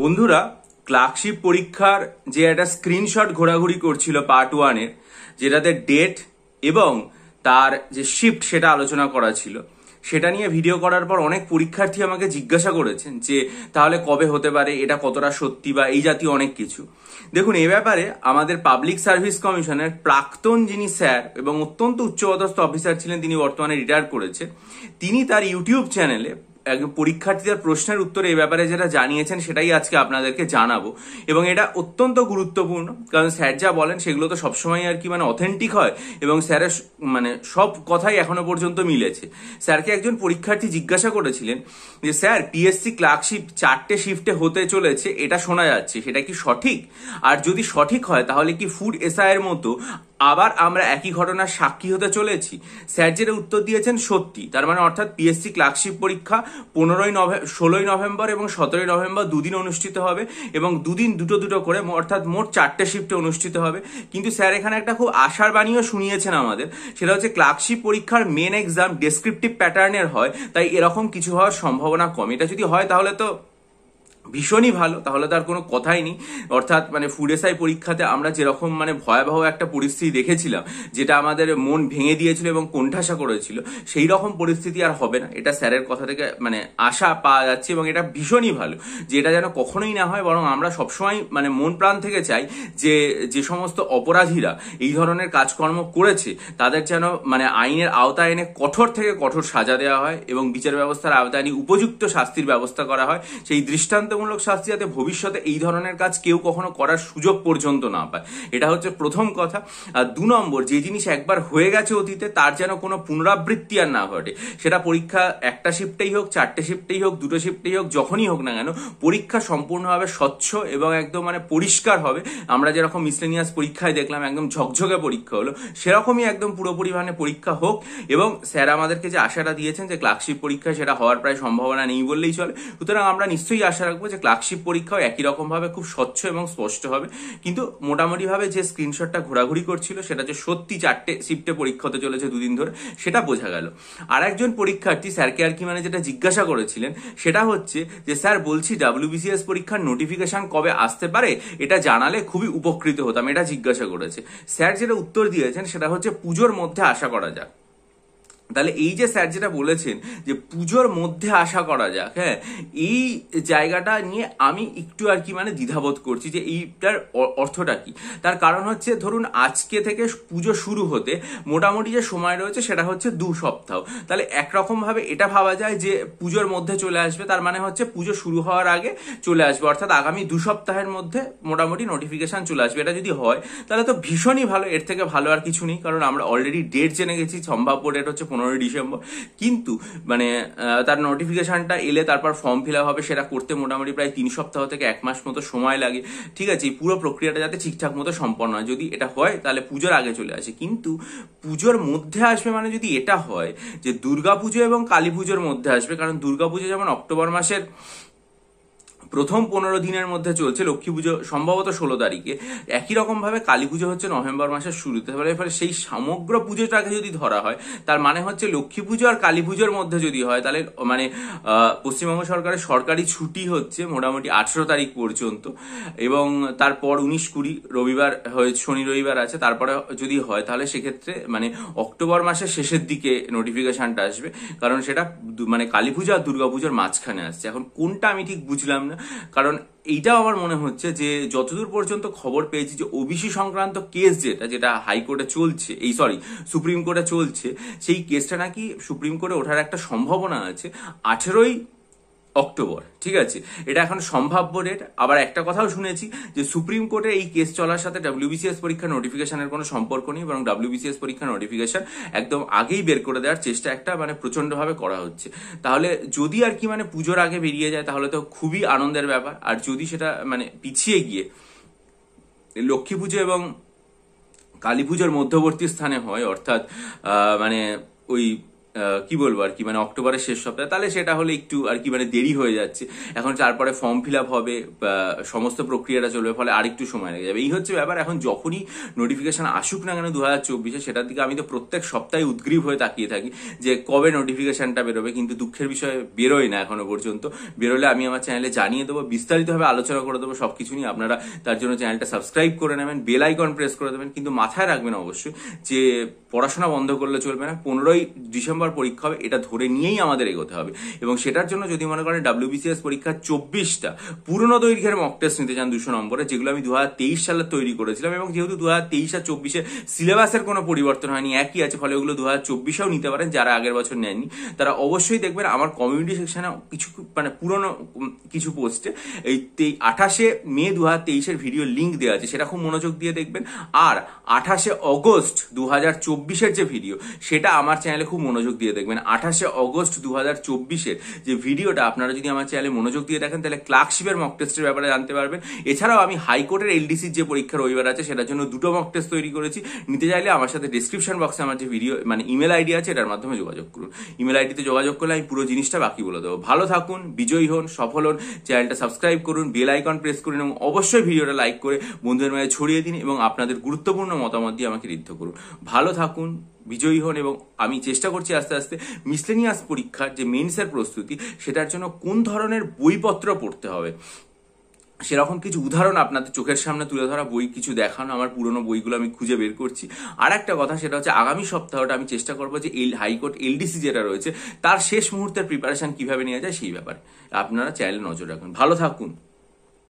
বন্ধুরা ক্লার্কশিপ পরীক্ষার যে একটা স্ক্রিনশট ঘোরাঘুরি করছিল পার্ট ওয়ানের যেটাতে ডেট এবং তার যে শিফট সেটা আলোচনা করা ছিল সেটা নিয়ে ভিডিও করার পর অনেক পরীক্ষার্থী আমাকে জিজ্ঞাসা করেছেন যে তাহলে কবে হতে পারে এটা কতটা সত্যি বা এই জাতীয় অনেক কিছু দেখুন এ ব্যাপারে আমাদের পাবলিক সার্ভিস কমিশনের প্রাক্তন যিনি স্যার এবং অত্যন্ত উচ্চপদস্থ অফিসার ছিলেন তিনি বর্তমানে রিটায়ার করেছে তিনি তার ইউটিউব চ্যানেলে পরীক্ষার্থীদের প্রশ্নের উত্তর এই ব্যাপারে যেটা জানিয়েছেন সেটাই আজকে আপনাদেরকে জানাবো এবং এটা অত্যন্ত গুরুত্বপূর্ণ কারণ স্যার যা বলেন সেগুলো তো সবসময় আর কি মানে অথেন্টিক হয় এবং স্যারের মানে সব কথাই এখনো পর্যন্ত মিলেছে স্যারকে একজন পরীক্ষার্থী জিজ্ঞাসা করেছিলেন যে স্যার পিএসসি ক্লার্কশিপ চারটে শিফটে হতে চলেছে এটা শোনা যাচ্ছে সেটা কি সঠিক আর যদি সঠিক হয় তাহলে কি ফুড এসআইয়ের মতো আবার আমরা একই ঘটনার সাক্ষী হতে চলেছি স্যার যেটা উত্তর দিয়েছেন সত্যি তার মানে অর্থাৎ পিএসসি ক্লার্কশিপ পরীক্ষা পনেরোই নভেম্বর ষোলোই নভেম্বর এবং সতেরোই নভেম্বর দুদিন অনুষ্ঠিত হবে এবং দুদিন দুটো দুটো করে অর্থাৎ মোট চারটে শিফটে অনুষ্ঠিত হবে কিন্তু স্যার এখানে একটা খুব আশার বাণীও শুনিয়েছেন আমাদের সেটা হচ্ছে ক্লার্কশিপ পরীক্ষার মেন এক্সাম ডেসক্রিপটিভ প্যাটার্নের হয় তাই এরকম কিছু হওয়ার সম্ভাবনা কম এটা যদি হয় তাহলে তো ভীষণই ভালো তাহলে তার কোনো কথাই নেই অর্থাৎ মানে ফুডেসাই পরীক্ষাতে আমরা যেরকম মানে ভয়াবহ একটা পরিস্থিতি দেখেছিলাম যেটা আমাদের মন ভেঙে দিয়েছিল এবং কোণঠাসা করেছিল সেই রকম পরিস্থিতি আর হবে না এটা স্যারের কথা থেকে মানে আশা পাওয়া যাচ্ছে এবং এটা ভীষণই ভালো যে এটা যেন কখনোই না হয় বরং আমরা সবসময় মানে মন প্রাণ থেকে চাই যে যে সমস্ত অপরাধীরা এই ধরনের কাজকর্ম করেছে তাদের যেন মানে আইনের আওতায় এনে কঠোর থেকে কঠোর সাজা দেওয়া হয় এবং বিচার ব্যবস্থার আওতায় উপযুক্ত শাস্তির ব্যবস্থা করা হয় সেই দৃষ্টান্ত বাধ্যতামূলক শাস্তি যাতে ভবিষ্যতে এই ধরনের কাজ কেউ কখনো করার সুযোগ পর্যন্ত না পায় এটা হচ্ছে প্রথম কথা আর দু নম্বর যে জিনিস একবার হয়ে গেছে অতীতে তার যেন কোনো পুনরাবৃত্তি আর না ঘটে সেটা পরীক্ষা একটা শিফটেই হোক চারটে শিফটেই হোক দুটো শিফটেই হোক যখনই হোক না কেন পরীক্ষা সম্পূর্ণভাবে স্বচ্ছ এবং একদম মানে পরিষ্কার হবে আমরা যেরকম মিসলেনিয়াস পরীক্ষায় দেখলাম একদম ঝকঝকে পরীক্ষা হলো সেরকমই একদম পুরোপুরি মানে পরীক্ষা হোক এবং স্যার আমাদেরকে যে আশাটা দিয়েছেন যে ক্লার্কশিপ পরীক্ষা সেটা হওয়ার প্রায় সম্ভাবনা নেই বললেই চলে সুতরাং আমরা নিশ্চয়ই আশা রাখবো যে ক্লার্কশিপ পরীক্ষাও একই ভাবে খুব স্বচ্ছ এবং স্পষ্ট হবে কিন্তু ভাবে যে স্ক্রিনশটটা ঘোরাঘুরি করছিল সেটা যে সত্যি চারটে শিফটে পরীক্ষা হতে চলেছে দুদিন ধরে সেটা বোঝা গেল আর একজন পরীক্ষার্থী স্যারকে আর কি মানে যেটা জিজ্ঞাসা করেছিলেন সেটা হচ্ছে যে স্যার বলছি ডাব্লিউবিসিএস পরীক্ষার নোটিফিকেশন কবে আসতে পারে এটা জানালে খুবই উপকৃত হতাম এটা জিজ্ঞাসা করেছে স্যার যেটা উত্তর দিয়েছেন সেটা হচ্ছে পুজোর মধ্যে আশা করা যাক তাহলে এই যে স্যার যেটা বলেছেন যে পুজোর মধ্যে আশা করা যাক হ্যাঁ এই জায়গাটা নিয়ে আমি একটু আর কি মানে দ্বিধাবোধ করছি যে এইটার অর্থটা কি তার কারণ হচ্ছে ধরুন আজকে থেকে পুজো শুরু হতে মোটামুটি যে সময় রয়েছে সেটা হচ্ছে দু সপ্তাহ তাহলে একরকমভাবে এটা ভাবা যায় যে পুজোর মধ্যে চলে আসবে তার মানে হচ্ছে পুজো শুরু হওয়ার আগে চলে আসবে অর্থাৎ আগামী দু সপ্তাহের মধ্যে মোটামুটি নোটিফিকেশান চলে আসবে এটা যদি হয় তাহলে তো ভীষণই ভালো এর থেকে ভালো আর কিছু নেই কারণ আমরা অলরেডি ডেট জেনে গেছি সম্ভাব্য ডেট হচ্ছে পনেরো পনেরোই ডিসেম্বর কিন্তু মানে তার নোটিফিকেশানটা এলে তারপর ফর্ম ফিল হবে সেটা করতে মোটামুটি প্রায় তিন সপ্তাহ থেকে এক মাস মতো সময় লাগে ঠিক আছে এই পুরো প্রক্রিয়াটা যাতে ঠিকঠাক মতো সম্পন্ন হয় যদি এটা হয় তাহলে পুজোর আগে চলে আসে কিন্তু পুজোর মধ্যে আসবে মানে যদি এটা হয় যে দুর্গাপুজো এবং কালী পুজোর মধ্যে আসবে কারণ দুর্গাপুজো যেমন অক্টোবর মাসের প্রথম পনেরো দিনের মধ্যে চলছে লক্ষ্মী পুজো সম্ভবত ষোলো তারিখে একই রকমভাবে কালী পুজো হচ্ছে নভেম্বর মাসের শুরুতে এবারে এবারে সেই সমগ্র পুজোটাকে যদি ধরা হয় তার মানে হচ্ছে লক্ষ্মী পুজো আর কালী পুজোর মধ্যে যদি হয় তাহলে মানে পশ্চিমবঙ্গ সরকারের সরকারি ছুটি হচ্ছে মোটামুটি আঠেরো তারিখ পর্যন্ত এবং তারপর উনিশ কুড়ি রবিবার হয়ে শনি রবিবার আছে তারপরে যদি হয় তাহলে সেক্ষেত্রে মানে অক্টোবর মাসের শেষের দিকে নোটিফিকেশনটা আসবে কারণ সেটা মানে কালী পুজো আর দুর্গাপুজোর মাঝখানে আসছে এখন কোনটা আমি ঠিক বুঝলাম না কারণ এইটাও আমার মনে হচ্ছে যে যতদূর পর্যন্ত খবর পেয়েছি যে ওবিসি সংক্রান্ত কেস যেটা যেটা হাইকোর্টে চলছে এই সরি সুপ্রিম কোর্টে চলছে সেই কেসটা নাকি সুপ্রিম কোর্টে ওঠার একটা সম্ভাবনা আছে আঠেরোই অক্টোবর ঠিক আছে এটা এখন সম্ভাব্য রেট আবার একটা কথাও শুনেছি যে সুপ্রিম কোর্টে এই কেস চলার সাথে ডাব্লিউবিসিএস পরীক্ষার নোটিফিকেশনের কোনো সম্পর্ক নেই এবং ডাব্লিউবিসিএস পরীক্ষার নোটিফিকেশন একদম আগেই বের করে দেওয়ার চেষ্টা একটা মানে প্রচণ্ডভাবে করা হচ্ছে তাহলে যদি আর কি মানে পুজোর আগে বেরিয়ে যায় তাহলে তো খুবই আনন্দের ব্যাপার আর যদি সেটা মানে পিছিয়ে গিয়ে লক্ষ্মী পুজো এবং কালী পুজোর মধ্যবর্তী স্থানে হয় অর্থাৎ মানে ওই কি বলবো আর কি মানে অক্টোবরের শেষ সপ্তাহে তাহলে সেটা হলে একটু আর কি মানে দেরি হয়ে যাচ্ছে এখন তারপরে ফর্ম ফিল আপ হবে সমস্ত প্রক্রিয়াটা চলবে ফলে আরেকটু সময় লেগে যাবে এই হচ্ছে ব্যাপার এখন যখনই নোটিফিকেশান আসুক না কেন দু হাজার চব্বিশে সেটার দিকে আমি তো প্রত্যেক সপ্তাহে উদ্গ্রীব হয়ে তাকিয়ে থাকি যে কবে নোটিফিকেশানটা বেরোবে কিন্তু দুঃখের বিষয়ে বেরোয় না এখনো পর্যন্ত বেরোলে আমি আমার চ্যানেলে জানিয়ে দেবো বিস্তারিতভাবে আলোচনা করে দেবো সব কিছু নিয়ে আপনারা তার জন্য চ্যানেলটা সাবস্ক্রাইব করে নেবেন বেল আইকন প্রেস করে দেবেন কিন্তু মাথায় রাখবেন অবশ্যই যে পড়াশোনা বন্ধ করলে চলবে না পনেরোই ডিসেম্বর নম্বর পরীক্ষা হবে এটা ধরে নিয়েই আমাদের এগোতে হবে এবং সেটার জন্য যদি মনে করেন ডাব্লিউবিসিএস পরীক্ষা চব্বিশটা পুরনো দৈর্ঘ্যের মক টেস্ট নিতে চান দুশো নম্বরে যেগুলো আমি দু সালে তৈরি করেছিলাম এবং যেহেতু দু হাজার তেইশ আর চব্বিশে সিলেবাসের কোনো পরিবর্তন হয়নি একই আছে ফলে ওগুলো দু হাজার চব্বিশেও নিতে পারেন যারা আগের বছর নেননি তারা অবশ্যই দেখবেন আমার কমিউনিটি সেকশনে কিছু মানে পুরনো কিছু পোস্টে এই আঠাশে মে দু হাজার তেইশের ভিডিও লিঙ্ক দেওয়া আছে সেটা খুব মনোযোগ দিয়ে দেখবেন আর আঠাশে অগস্ট দু হাজার চব্বিশের যে ভিডিও সেটা আমার চ্যানেলে খুব মনোযোগ দিয়ে দেখবেন আঠাশে অগস্ট দু হাজার চব্বিশে যে ভিডিওটা আপনারা যদি আমার চ্যানেলে মনোযোগ দিয়ে দেখেন তাহলে ক্লার্কশিপের মক টেস্টের ব্যাপারে জানতে পারবেন এছাড়াও আমি হাইকোর্টের এলডিসির যে পরীক্ষা রবিবার আছে সেটার জন্য দুটো মক টেস্ট তৈরি করেছি নিতে চাইলে আমার সাথে ডিসক্রিপশন বক্সে আমার যে ভিডিও মানে ইমেল আইডি আছে এটার মাধ্যমে যোগাযোগ করুন ইমেল আইডিতে যোগাযোগ করলে আমি পুরো জিনিসটা বাকি বলে দেবো ভালো থাকুন বিজয়ী হন সফল হন চ্যানেলটা সাবস্ক্রাইব করুন বেল আইকন প্রেস করুন এবং অবশ্যই ভিডিওটা লাইক করে বন্ধুদের মাঝে ছড়িয়ে দিন এবং আপনাদের গুরুত্বপূর্ণ মতামত দিয়ে আমাকে ঋদ্ধ করুন ভালো থাকুন বিজয়ী হন এবং আমি চেষ্টা করছি আস্তে আস্তে মিসলেনিয়াস পরীক্ষার যে মেন্সের প্রস্তুতি সেটার জন্য কোন ধরনের বইপত্র পড়তে হবে সেরকম কিছু উদাহরণ আপনাদের চোখের সামনে তুলে ধরা বই কিছু দেখানো আমার পুরনো বইগুলো আমি খুঁজে বের করছি আর একটা কথা সেটা হচ্ছে আগামী সপ্তাহটা আমি চেষ্টা করবো যে এই হাইকোর্ট এলডিসি যেটা রয়েছে তার শেষ মুহূর্তের প্রিপারেশন কিভাবে নেওয়া যায় সেই ব্যাপারে আপনারা চ্যানেল নজর রাখুন ভালো থাকুন